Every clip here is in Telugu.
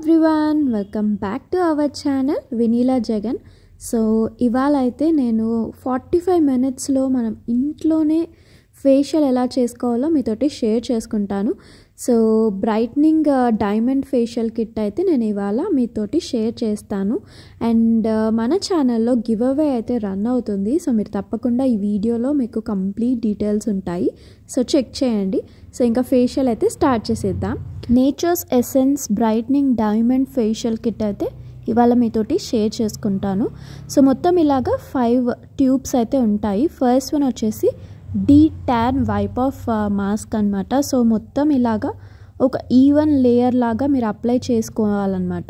everyone welcome back to our channel Vineela Jagan so ఇవాళ అయితే నేను ఫార్టీ ఫైవ్ మినిట్స్లో మనం ఇంట్లోనే ఫేషియల్ ఎలా చేసుకోవాలో మీతోటి షేర్ చేసుకుంటాను so brightening diamond facial kit అయితే నేను ఇవాళ మీతోటి షేర్ చేస్తాను అండ్ uh, మన ఛానల్లో గివ్ అవే అయితే రన్ అవుతుంది సో మీరు తప్పకుండా ఈ వీడియోలో మీకు కంప్లీట్ డీటెయిల్స్ ఉంటాయి సో చెక్ చేయండి సో ఇంకా ఫేషియల్ అయితే స్టార్ట్ చేసేద్దాం nature's essence brightening diamond facial kit అయితే ఇవాళ మీతోటి షేర్ చేసుకుంటాను సో మొత్తం ఇలాగా ఫైవ్ ట్యూబ్స్ అయితే ఉంటాయి ఫస్ట్ వన్ వచ్చేసి de tan wipe off mask అనమాట సో మొత్తం ఇలాగా ఒక ఈవెన్ లేయర్ లాగా మీరు అప్లై చేసుకోవాలన్నమాట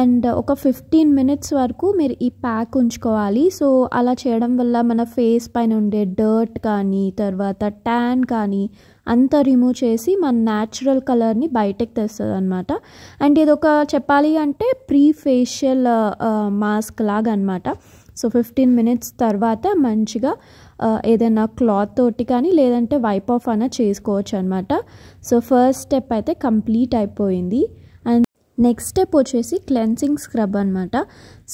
అండ్ ఒక ఫిఫ్టీన్ మినిట్స్ వరకు మీరు ఈ ప్యాక్ ఉంచుకోవాలి సో అలా చేయడం వల్ల మన ఫేస్ పైన ఉండే డర్ట్ కానీ తర్వాత ట్యాన్ కానీ అంతా రిమూవ్ చేసి మన న్యాచురల్ కలర్ని బయటకు తెస్తుంది అనమాట అండ్ ఇది ఒక చెప్పాలి అంటే ప్రీ ఫేషియల్ మాస్క్ లాగా అనమాట సో ఫిఫ్టీన్ మినిట్స్ తర్వాత మంచిగా ఏదైనా క్లాత్ తోటి కానీ లేదంటే వైప్ ఆఫ్ అన్న చేసుకోవచ్చు అనమాట సో ఫస్ట్ స్టెప్ అయితే కంప్లీట్ అయిపోయింది నెక్స్ట్ స్టెప్ వచ్చేసి క్లెన్సింగ్ స్క్రబ్ అనమాట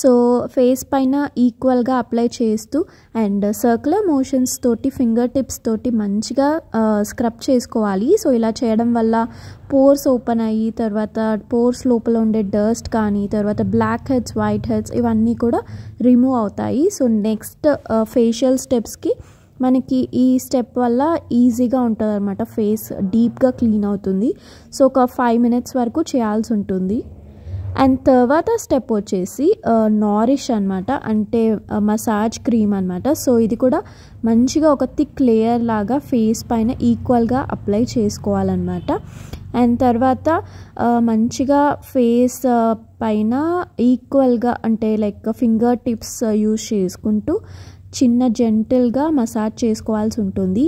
సో ఫేస్ పైన ఈక్వల్గా అప్లై చేస్తూ అండ్ సర్కులర్ మోషన్స్ తోటి ఫింగర్ టిప్స్ తోటి మంచిగా స్క్రబ్ చేసుకోవాలి సో ఇలా చేయడం వల్ల పోర్స్ ఓపెన్ అయ్యి తర్వాత పోర్స్ లోపల ఉండే డస్ట్ కానీ తర్వాత బ్లాక్ హెడ్స్ వైట్ హెడ్స్ ఇవన్నీ కూడా రిమూవ్ అవుతాయి సో నెక్స్ట్ ఫేషియల్ స్టెప్స్కి మనకి ఈ స్టెప్ వల్ల ఈజీగా ఉంటుంది అనమాట ఫేస్ డీప్గా క్లీన్ అవుతుంది సో ఒక ఫైవ్ మినిట్స్ వరకు చేయాల్సి ఉంటుంది అండ్ తర్వాత స్టెప్ వచ్చేసి నారిష్ అనమాట అంటే మసాజ్ క్రీమ్ అనమాట సో ఇది కూడా మంచిగా ఒక థిక్ లేయర్ లాగా ఫేస్ పైన ఈక్వల్గా అప్లై చేసుకోవాలన్నమాట అండ్ తర్వాత మంచిగా ఫేస్ పైన ఈక్వల్గా అంటే లైక్ ఫింగర్ టిప్స్ యూజ్ చేసుకుంటూ చిన్న జెంటిల్గా మసాజ్ చేసుకోవాల్సి ఉంటుంది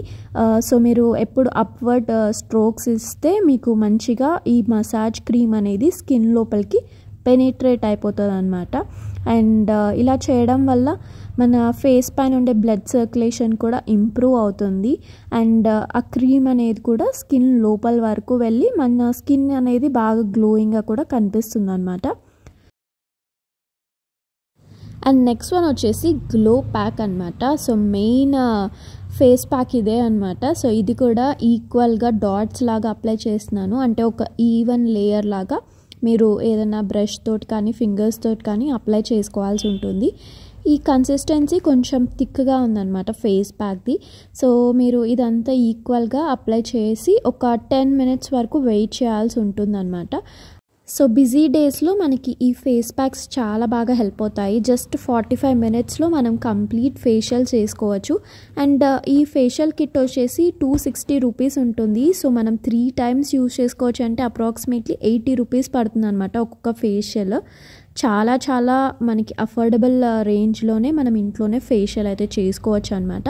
సో మీరు ఎప్పుడు అప్వర్డ్ స్ట్రోక్స్ ఇస్తే మీకు మంచిగా ఈ మసాజ్ క్రీమ్ అనేది స్కిన్ లోపలికి పెనిట్రేట్ అయిపోతుంది అనమాట అండ్ ఇలా చేయడం వల్ల మన ఫేస్ పైన ఉండే బ్లడ్ సర్క్యులేషన్ కూడా ఇంప్రూవ్ అవుతుంది అండ్ ఆ క్రీమ్ అనేది కూడా స్కిన్ లోపల వరకు వెళ్ళి మన స్కిన్ అనేది బాగా గ్లోయింగ్గా కూడా కనిపిస్తుంది అనమాట అండ్ నెక్స్ట్ వన్ వచ్చేసి గ్లో ప్యాక్ అనమాట సో మెయిన్ ఫేస్ ప్యాక్ ఇదే అనమాట సో ఇది కూడా ఈక్వల్గా డాట్స్ లాగా అప్లై చేస్తున్నాను అంటే ఒక ఈవెన్ లేయర్ లాగా మీరు ఏదైనా బ్రష్ తోటి కానీ ఫింగర్స్ తోటి కానీ అప్లై చేసుకోవాల్సి ఉంటుంది ఈ కన్సిస్టెన్సీ కొంచెం థిక్గా ఉందన్నమాట ఫేస్ ప్యాక్ది సో మీరు ఇదంతా ఈక్వల్గా అప్లై చేసి ఒక టెన్ మినిట్స్ వరకు వెయిట్ చేయాల్సి ఉంటుందన్నమాట సో బిజీ డేస్లో మనకి ఈ ఫేస్ ప్యాక్స్ చాలా బాగా హెల్ప్ అవుతాయి జస్ట్ ఫార్టీ ఫైవ్ మినిట్స్లో మనం కంప్లీట్ ఫేషియల్ చేసుకోవచ్చు అండ్ uh, ఈ ఫేషియల్ కిట్ వచ్చేసి టూ సిక్స్టీ రూపీస్ ఉంటుంది సో మనం త్రీ టైమ్స్ యూజ్ చేసుకోవచ్చు అంటే అప్రాక్సిమేట్లీ ఎయిటీ రూపీస్ పడుతుంది అనమాట ఒక్కొక్క ఫేషియల్ చాలా చాలా మనకి అఫోర్డబుల్ రేంజ్లోనే uh, మనం ఇంట్లోనే ఫేషియల్ అయితే చేసుకోవచ్చు అనమాట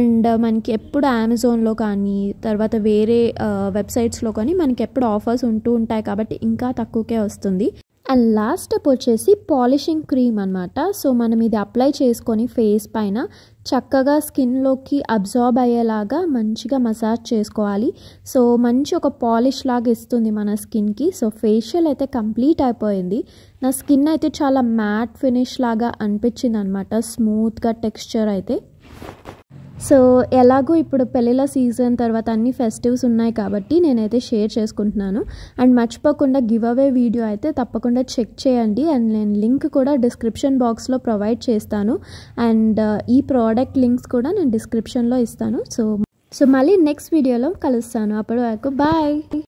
అండ్ uh, మనకి ఎప్పుడు అమెజాన్లో కానీ తర్వాత వేరే వెబ్సైట్స్లో uh, కానీ మనకి ఎప్పుడు ఆఫర్స్ ఉంటూ ఉంటాయి కాబట్టి ఇంకా తక్కువకే వస్తుంది అండ్ లాస్ట్ స్టెప్ వచ్చేసి పాలిషింగ్ క్రీమ్ అనమాట సో మనం ఇది అప్లై చేసుకొని ఫేస్ పైన చక్కగా స్కిన్లోకి అబ్జార్బ్ అయ్యేలాగా మంచిగా మసాజ్ చేసుకోవాలి సో మంచి ఒక పాలిష్ లాగా ఇస్తుంది మన స్కిన్కి సో ఫేషియల్ అయితే కంప్లీట్ అయిపోయింది నా స్కిన్ అయితే చాలా మ్యాట్ ఫినిష్ లాగా అనిపించింది అనమాట స్మూత్గా టెక్స్చర్ అయితే సో ఎలాగో ఇప్పుడు పెళ్ళిళ్ళ సీజన్ తర్వాత అన్ని ఫెస్టివ్స్ ఉన్నాయి కాబట్టి నేనైతే షేర్ చేసుకుంటున్నాను అండ్ మర్చిపోకుండా గివ్ అవే వీడియో అయితే తప్పకుండా చెక్ చేయండి అండ్ నేను లింక్ కూడా డిస్క్రిప్షన్ బాక్స్లో ప్రొవైడ్ చేస్తాను అండ్ ఈ ప్రోడక్ట్ లింక్స్ కూడా నేను డిస్క్రిప్షన్లో ఇస్తాను సో సో మళ్ళీ నెక్స్ట్ వీడియోలో కలుస్తాను అప్పటి వరకు బాయ్